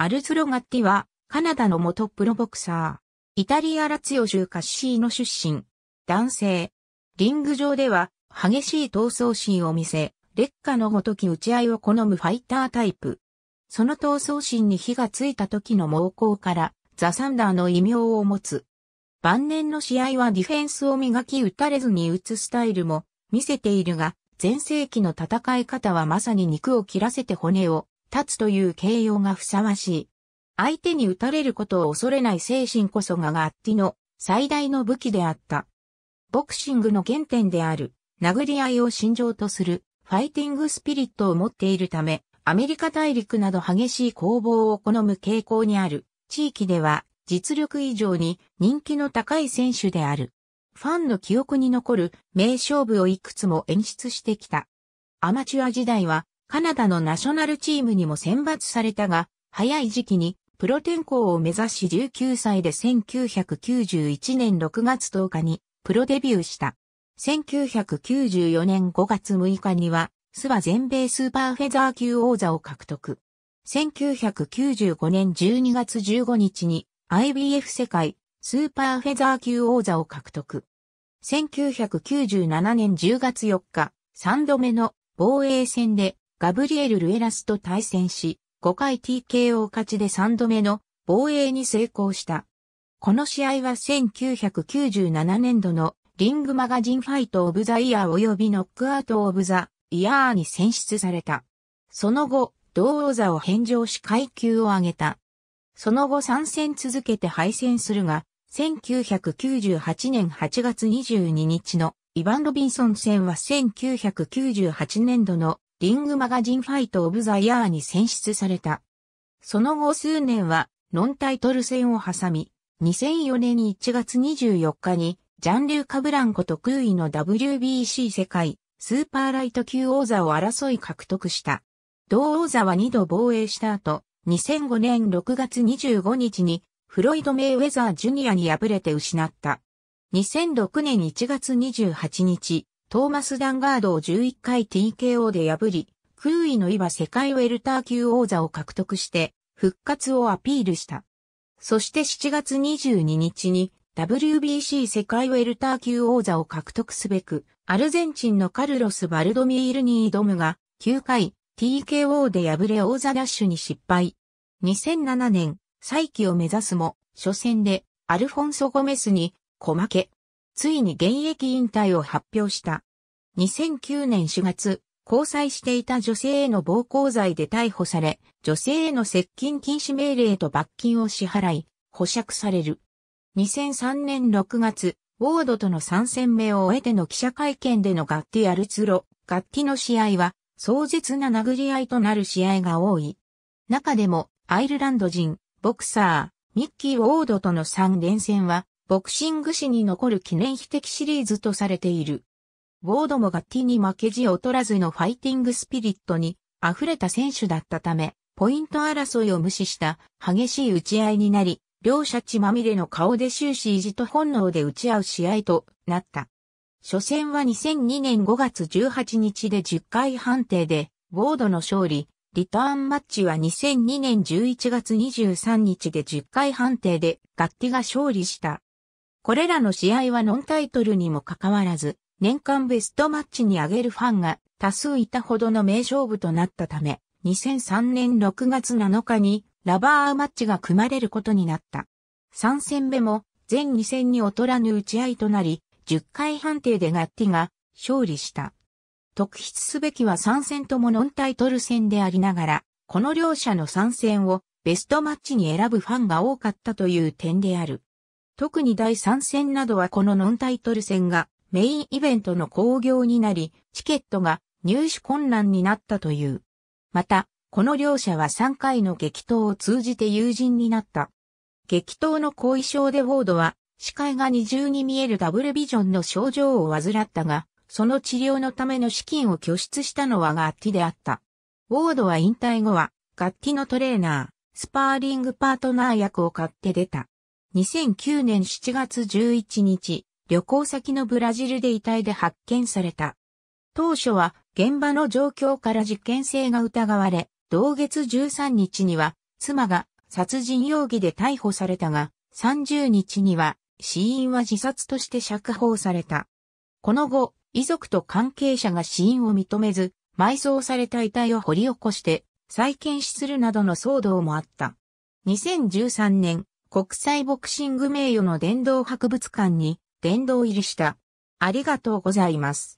アルツロ・ガッティは、カナダの元プロボクサー。イタリア・ラツィオ州カッシーの出身。男性。リング上では、激しい闘争心を見せ、劣化のごとき打ち合いを好むファイタータイプ。その闘争心に火がついた時の猛攻から、ザ・サンダーの異名を持つ。晩年の試合はディフェンスを磨き打たれずに打つスタイルも見せているが、前世紀の戦い方はまさに肉を切らせて骨を立つという形容がふさわしい。相手に打たれることを恐れない精神こそがガッティの最大の武器であった。ボクシングの原点である、殴り合いを信条とする、ファイティングスピリットを持っているため、アメリカ大陸など激しい攻防を好む傾向にある、地域では、実力以上に人気の高い選手である。ファンの記憶に残る名勝負をいくつも演出してきた。アマチュア時代はカナダのナショナルチームにも選抜されたが、早い時期にプロ転向を目指し19歳で1991年6月10日にプロデビューした。1994年5月6日には、スワ全米スーパーフェザー級王座を獲得。1995年12月15日に IBF 世界スーパーフェザー級王座を獲得。1997年10月4日、3度目の防衛戦でガブリエル・ルエラスと対戦し、5回 TKO 勝ちで3度目の防衛に成功した。この試合は1997年度のリングマガジンファイト・オブ・ザ・イヤー及びノックアウト・オブ・ザ・イヤーに選出された。その後、同王座を返上し階級を上げた。その後3戦続けて敗戦するが、1998年8月22日のイヴァン・ロビンソン戦は1998年度のリングマガジンファイト・オブ・ザ・イヤーに選出された。その後数年はノンタイトル戦を挟み、2004年1月24日にジャンリュー・カブランコとクーイの WBC 世界スーパーライト級王座を争い獲得した。同王座は2度防衛した後、2005年6月25日にフロイド・メイウェザー・ジュニアに敗れて失った。2006年1月28日、トーマス・ダンガードを11回 TKO で破り、空位の岩世界ウェルター級王座を獲得して復活をアピールした。そして7月22日に WBC 世界ウェルター級王座を獲得すべく、アルゼンチンのカルロス・バルドミールに挑むが、9回 TKO で敗れ王座ダッシュに失敗。2007年、再起を目指すも、初戦でアルフォンソ・ゴメスに小負け。ついに現役引退を発表した。2009年4月、交際していた女性への暴行罪で逮捕され、女性への接近禁止命令と罰金を支払い、保釈される。2003年6月、ウォードとの3戦目を終えての記者会見でのガッティ・アルツロ、ガッティの試合は、壮絶な殴り合いとなる試合が多い。中でも、アイルランド人、ボクサー、ミッキー・ウォードとの3連戦は、ボクシング史に残る記念碑的シリーズとされている。ボードもガッティに負けじ劣らずのファイティングスピリットに溢れた選手だったため、ポイント争いを無視した激しい打ち合いになり、両者血まみれの顔で終始意地と本能で打ち合う試合となった。初戦は2002年5月18日で10回判定で、ボードの勝利、リターンマッチは2002年11月23日で10回判定でガッティが勝利した。これらの試合はノンタイトルにもかかわらず、年間ベストマッチに挙げるファンが多数いたほどの名勝負となったため、2003年6月7日にラバーマッチが組まれることになった。3戦目も全2戦に劣らぬ打ち合いとなり、10回判定でガッティが勝利した。特筆すべきは3戦ともノンタイトル戦でありながら、この両者の3戦をベストマッチに選ぶファンが多かったという点である。特に第3戦などはこのノンタイトル戦がメインイベントの興行になり、チケットが入手困難になったという。また、この両者は3回の激闘を通じて友人になった。激闘の後遺症でウォードは、視界が二重に見えるダブルビジョンの症状を患ったが、その治療のための資金を拠出したのはガッティであった。ウォードは引退後は、ガッティのトレーナー、スパーリングパートナー役を買って出た。2009年7月11日、旅行先のブラジルで遺体で発見された。当初は現場の状況から事件性が疑われ、同月13日には妻が殺人容疑で逮捕されたが、30日には死因は自殺として釈放された。この後、遺族と関係者が死因を認めず、埋葬された遺体を掘り起こして再検視するなどの騒動もあった。2013年、国際ボクシング名誉の殿堂博物館に殿堂入りした。ありがとうございます。